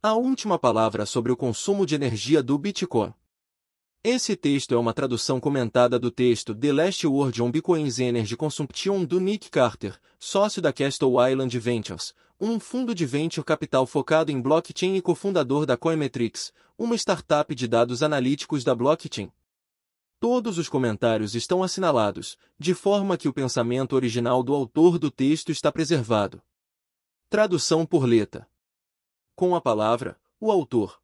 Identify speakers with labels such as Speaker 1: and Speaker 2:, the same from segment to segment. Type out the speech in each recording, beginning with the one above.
Speaker 1: A última palavra sobre o consumo de energia do Bitcoin. Esse texto é uma tradução comentada do texto The Last Word on Bitcoin's Energy Consumption do Nick Carter, sócio da Castle Island Ventures, um fundo de venture capital focado em blockchain e cofundador da Coinmetrics, uma startup de dados analíticos da blockchain. Todos os comentários estão assinalados, de forma que o pensamento original do autor do texto está preservado. Tradução por letra com a palavra, o autor.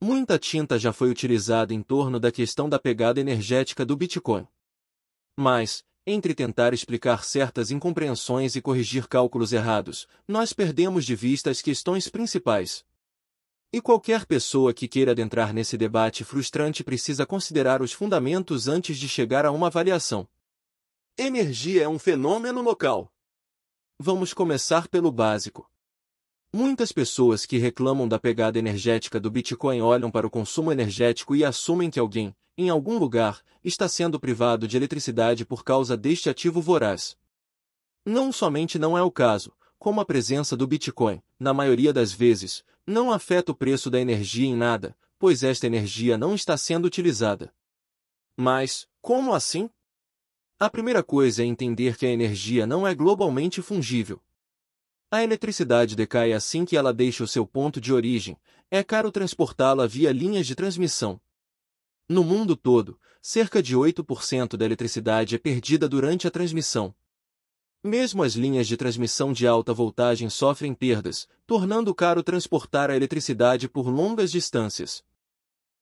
Speaker 1: Muita tinta já foi utilizada em torno da questão da pegada energética do Bitcoin. Mas, entre tentar explicar certas incompreensões e corrigir cálculos errados, nós perdemos de vista as questões principais. E qualquer pessoa que queira adentrar nesse debate frustrante precisa considerar os fundamentos antes de chegar a uma avaliação. Energia é um fenômeno local. Vamos começar pelo básico. Muitas pessoas que reclamam da pegada energética do Bitcoin olham para o consumo energético e assumem que alguém, em algum lugar, está sendo privado de eletricidade por causa deste ativo voraz. Não somente não é o caso, como a presença do Bitcoin, na maioria das vezes, não afeta o preço da energia em nada, pois esta energia não está sendo utilizada. Mas, como assim? A primeira coisa é entender que a energia não é globalmente fungível, a eletricidade decai assim que ela deixa o seu ponto de origem, é caro transportá-la via linhas de transmissão. No mundo todo, cerca de 8% da eletricidade é perdida durante a transmissão. Mesmo as linhas de transmissão de alta voltagem sofrem perdas, tornando caro transportar a eletricidade por longas distâncias.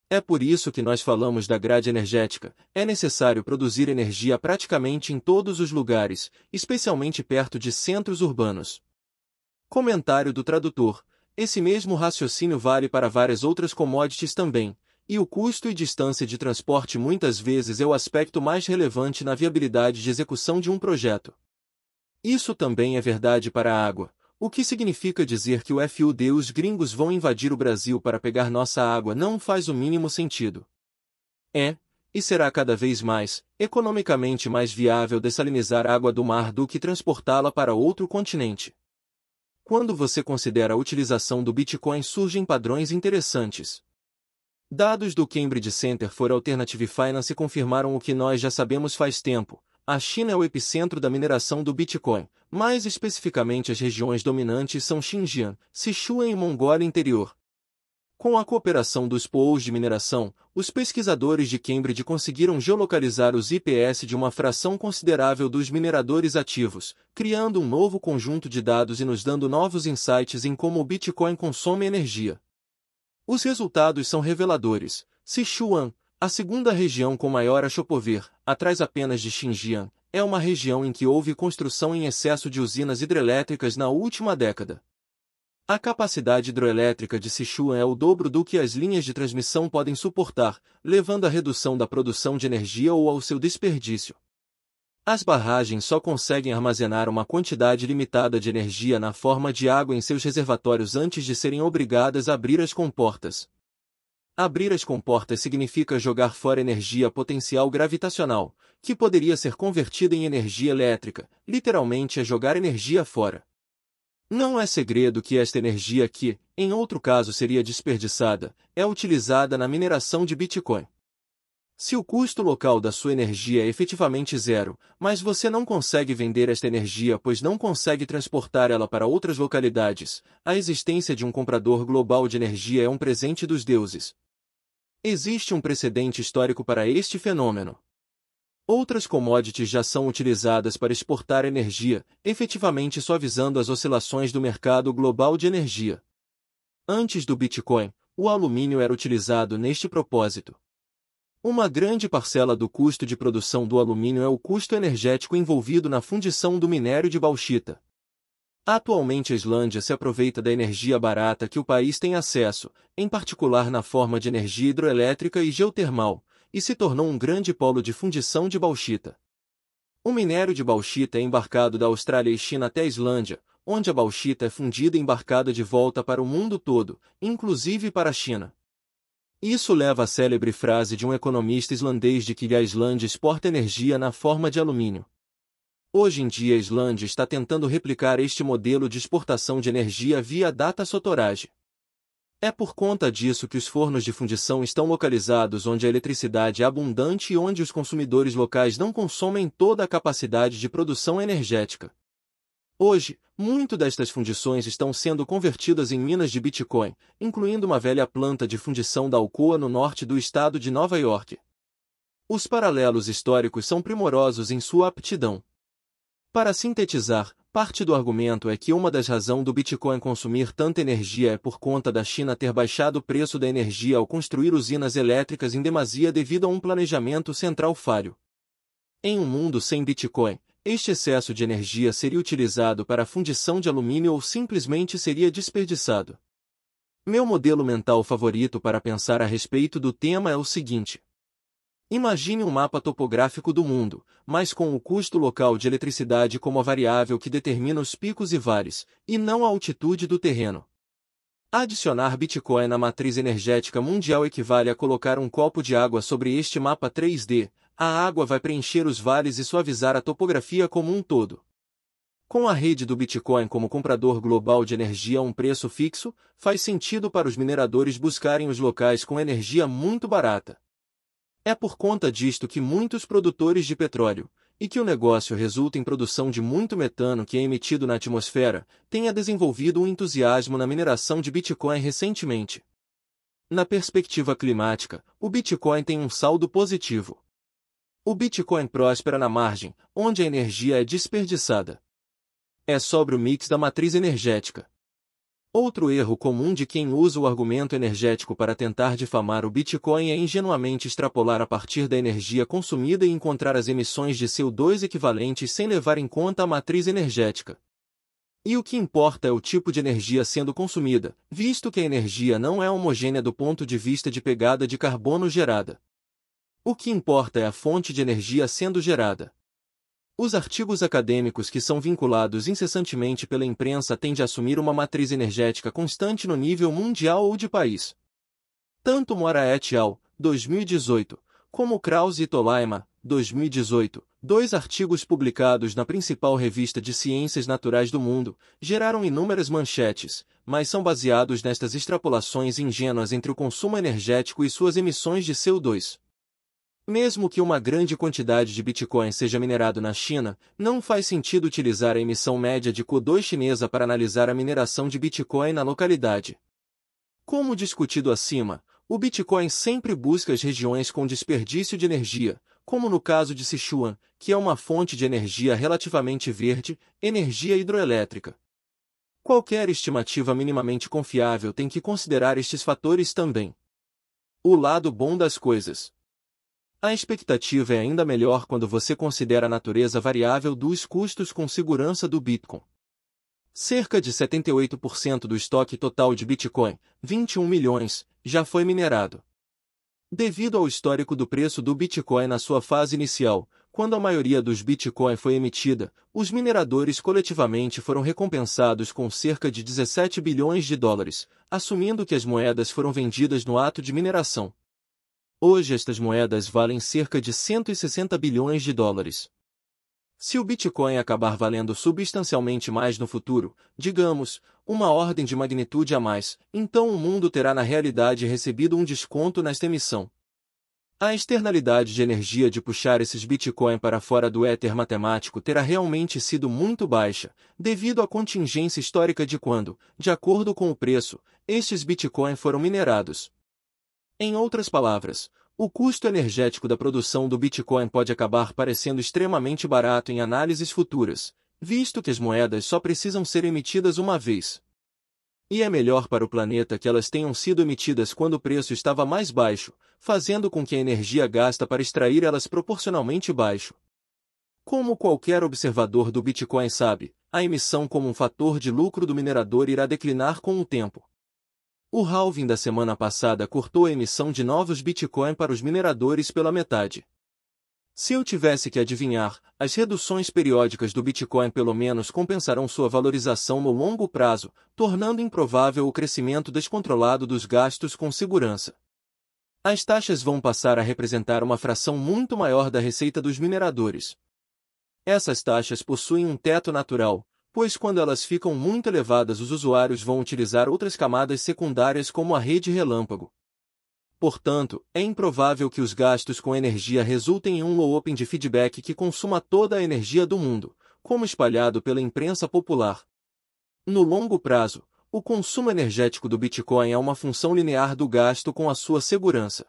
Speaker 1: É por isso que nós falamos da grade energética. É necessário produzir energia praticamente em todos os lugares, especialmente perto de centros urbanos. Comentário do tradutor. Esse mesmo raciocínio vale para várias outras commodities também, e o custo e distância de transporte muitas vezes é o aspecto mais relevante na viabilidade de execução de um projeto. Isso também é verdade para a água, o que significa dizer que o FUD e os gringos vão invadir o Brasil para pegar nossa água não faz o mínimo sentido. É, e será cada vez mais, economicamente mais viável dessalinizar água do mar do que transportá-la para outro continente. Quando você considera a utilização do Bitcoin surgem padrões interessantes. Dados do Cambridge Center for Alternative Finance confirmaram o que nós já sabemos faz tempo. A China é o epicentro da mineração do Bitcoin, mais especificamente as regiões dominantes são Xinjiang, Sichuan e Mongólia Interior, com a cooperação dos POUs de mineração, os pesquisadores de Cambridge conseguiram geolocalizar os IPS de uma fração considerável dos mineradores ativos, criando um novo conjunto de dados e nos dando novos insights em como o Bitcoin consome energia. Os resultados são reveladores. Sichuan, a segunda região com maior achopover, atrás apenas de Xinjiang, é uma região em que houve construção em excesso de usinas hidrelétricas na última década. A capacidade hidroelétrica de Sichuan é o dobro do que as linhas de transmissão podem suportar, levando à redução da produção de energia ou ao seu desperdício. As barragens só conseguem armazenar uma quantidade limitada de energia na forma de água em seus reservatórios antes de serem obrigadas a abrir as comportas. Abrir as comportas significa jogar fora energia potencial gravitacional, que poderia ser convertida em energia elétrica, literalmente é jogar energia fora. Não é segredo que esta energia que, em outro caso seria desperdiçada, é utilizada na mineração de Bitcoin. Se o custo local da sua energia é efetivamente zero, mas você não consegue vender esta energia pois não consegue transportar ela para outras localidades, a existência de um comprador global de energia é um presente dos deuses. Existe um precedente histórico para este fenômeno. Outras commodities já são utilizadas para exportar energia, efetivamente suavizando as oscilações do mercado global de energia. Antes do Bitcoin, o alumínio era utilizado neste propósito. Uma grande parcela do custo de produção do alumínio é o custo energético envolvido na fundição do minério de bauxita. Atualmente a Islândia se aproveita da energia barata que o país tem acesso, em particular na forma de energia hidroelétrica e geotermal, e se tornou um grande polo de fundição de bauxita. O minério de bauxita é embarcado da Austrália e China até a Islândia, onde a bauxita é fundida e embarcada de volta para o mundo todo, inclusive para a China. Isso leva à célebre frase de um economista islandês de que a Islândia exporta energia na forma de alumínio. Hoje em dia a Islândia está tentando replicar este modelo de exportação de energia via data sotorage. É por conta disso que os fornos de fundição estão localizados onde a eletricidade é abundante e onde os consumidores locais não consomem toda a capacidade de produção energética. Hoje, muito destas fundições estão sendo convertidas em minas de Bitcoin, incluindo uma velha planta de fundição da Alcoa no norte do estado de Nova York. Os paralelos históricos são primorosos em sua aptidão. Para sintetizar, Parte do argumento é que uma das razões do Bitcoin consumir tanta energia é por conta da China ter baixado o preço da energia ao construir usinas elétricas em demasia devido a um planejamento central falho. Em um mundo sem Bitcoin, este excesso de energia seria utilizado para a fundição de alumínio ou simplesmente seria desperdiçado. Meu modelo mental favorito para pensar a respeito do tema é o seguinte: Imagine um mapa topográfico do mundo, mas com o custo local de eletricidade como a variável que determina os picos e vales, e não a altitude do terreno. Adicionar Bitcoin na matriz energética mundial equivale a colocar um copo de água sobre este mapa 3D. A água vai preencher os vales e suavizar a topografia como um todo. Com a rede do Bitcoin como comprador global de energia a um preço fixo, faz sentido para os mineradores buscarem os locais com energia muito barata. É por conta disto que muitos produtores de petróleo, e que o negócio resulta em produção de muito metano que é emitido na atmosfera, tenha desenvolvido um entusiasmo na mineração de Bitcoin recentemente. Na perspectiva climática, o Bitcoin tem um saldo positivo. O Bitcoin prospera na margem, onde a energia é desperdiçada. É sobre o mix da matriz energética, Outro erro comum de quem usa o argumento energético para tentar difamar o Bitcoin é ingenuamente extrapolar a partir da energia consumida e encontrar as emissões de CO2 equivalentes sem levar em conta a matriz energética. E o que importa é o tipo de energia sendo consumida, visto que a energia não é homogênea do ponto de vista de pegada de carbono gerada. O que importa é a fonte de energia sendo gerada. Os artigos acadêmicos que são vinculados incessantemente pela imprensa tendem a assumir uma matriz energética constante no nível mundial ou de país. Tanto Mora et al., 2018, como Krause e Tolaima, 2018, dois artigos publicados na principal revista de ciências naturais do mundo, geraram inúmeras manchetes, mas são baseados nestas extrapolações ingênuas entre o consumo energético e suas emissões de CO2. Mesmo que uma grande quantidade de Bitcoin seja minerado na China, não faz sentido utilizar a emissão média de CO2 chinesa para analisar a mineração de Bitcoin na localidade. Como discutido acima, o Bitcoin sempre busca as regiões com desperdício de energia, como no caso de Sichuan, que é uma fonte de energia relativamente verde, energia hidroelétrica. Qualquer estimativa minimamente confiável tem que considerar estes fatores também. O lado bom das coisas. A expectativa é ainda melhor quando você considera a natureza variável dos custos com segurança do Bitcoin. Cerca de 78% do estoque total de Bitcoin, 21 milhões, já foi minerado. Devido ao histórico do preço do Bitcoin na sua fase inicial, quando a maioria dos Bitcoin foi emitida, os mineradores coletivamente foram recompensados com cerca de 17 bilhões de dólares, assumindo que as moedas foram vendidas no ato de mineração. Hoje estas moedas valem cerca de 160 bilhões de dólares. Se o Bitcoin acabar valendo substancialmente mais no futuro, digamos, uma ordem de magnitude a mais, então o mundo terá na realidade recebido um desconto nesta emissão. A externalidade de energia de puxar esses Bitcoin para fora do éter matemático terá realmente sido muito baixa, devido à contingência histórica de quando, de acordo com o preço, estes Bitcoin foram minerados. Em outras palavras, o custo energético da produção do Bitcoin pode acabar parecendo extremamente barato em análises futuras, visto que as moedas só precisam ser emitidas uma vez. E é melhor para o planeta que elas tenham sido emitidas quando o preço estava mais baixo, fazendo com que a energia gasta para extrair elas proporcionalmente baixo. Como qualquer observador do Bitcoin sabe, a emissão como um fator de lucro do minerador irá declinar com o tempo. O halving da semana passada cortou a emissão de novos Bitcoin para os mineradores pela metade. Se eu tivesse que adivinhar, as reduções periódicas do Bitcoin pelo menos compensarão sua valorização no longo prazo, tornando improvável o crescimento descontrolado dos gastos com segurança. As taxas vão passar a representar uma fração muito maior da receita dos mineradores. Essas taxas possuem um teto natural, pois quando elas ficam muito elevadas os usuários vão utilizar outras camadas secundárias como a rede relâmpago. Portanto, é improvável que os gastos com energia resultem em um low open de feedback que consuma toda a energia do mundo, como espalhado pela imprensa popular. No longo prazo, o consumo energético do Bitcoin é uma função linear do gasto com a sua segurança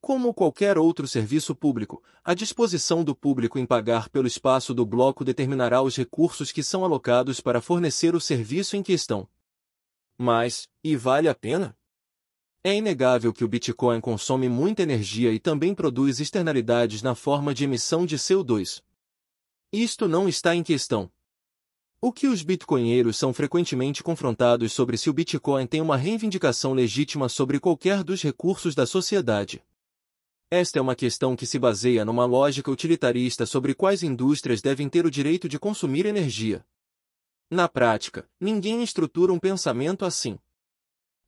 Speaker 1: como qualquer outro serviço público, a disposição do público em pagar pelo espaço do bloco determinará os recursos que são alocados para fornecer o serviço em questão. Mas, e vale a pena? É inegável que o Bitcoin consome muita energia e também produz externalidades na forma de emissão de CO2. Isto não está em questão. O que os bitcoinheiros são frequentemente confrontados sobre se o Bitcoin tem uma reivindicação legítima sobre qualquer dos recursos da sociedade. Esta é uma questão que se baseia numa lógica utilitarista sobre quais indústrias devem ter o direito de consumir energia. Na prática, ninguém estrutura um pensamento assim.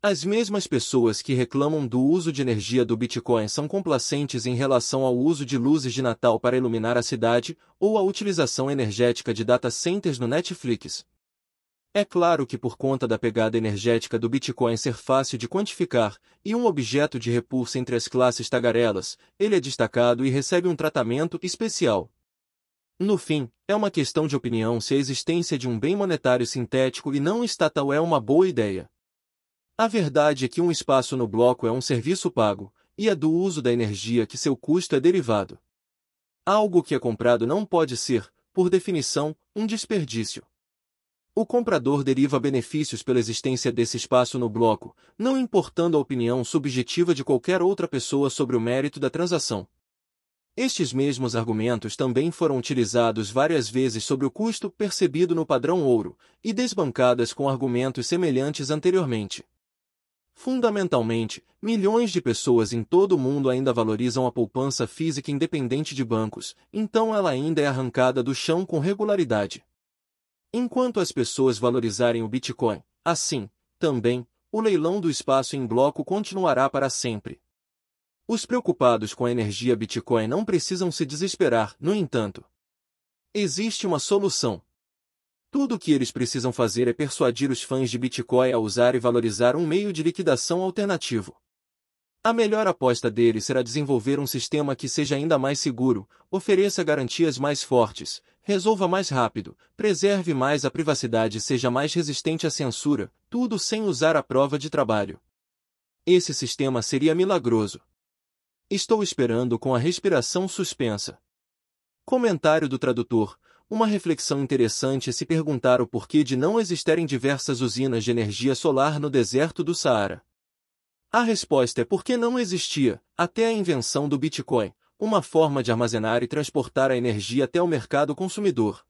Speaker 1: As mesmas pessoas que reclamam do uso de energia do Bitcoin são complacentes em relação ao uso de luzes de Natal para iluminar a cidade ou à utilização energética de data centers no Netflix, é claro que por conta da pegada energética do Bitcoin ser fácil de quantificar e um objeto de repulsa entre as classes tagarelas, ele é destacado e recebe um tratamento especial. No fim, é uma questão de opinião se a existência de um bem monetário sintético e não estatal é uma boa ideia. A verdade é que um espaço no bloco é um serviço pago, e é do uso da energia que seu custo é derivado. Algo que é comprado não pode ser, por definição, um desperdício. O comprador deriva benefícios pela existência desse espaço no bloco, não importando a opinião subjetiva de qualquer outra pessoa sobre o mérito da transação. Estes mesmos argumentos também foram utilizados várias vezes sobre o custo percebido no padrão ouro e desbancadas com argumentos semelhantes anteriormente. Fundamentalmente, milhões de pessoas em todo o mundo ainda valorizam a poupança física independente de bancos, então ela ainda é arrancada do chão com regularidade. Enquanto as pessoas valorizarem o Bitcoin, assim, também, o leilão do espaço em bloco continuará para sempre. Os preocupados com a energia Bitcoin não precisam se desesperar, no entanto. Existe uma solução. Tudo o que eles precisam fazer é persuadir os fãs de Bitcoin a usar e valorizar um meio de liquidação alternativo. A melhor aposta deles será desenvolver um sistema que seja ainda mais seguro, ofereça garantias mais fortes, resolva mais rápido, preserve mais a privacidade e seja mais resistente à censura, tudo sem usar a prova de trabalho. Esse sistema seria milagroso. Estou esperando com a respiração suspensa. Comentário do tradutor. Uma reflexão interessante é se perguntar o porquê de não existirem diversas usinas de energia solar no deserto do Saara. A resposta é porque não existia, até a invenção do Bitcoin, uma forma de armazenar e transportar a energia até o mercado consumidor,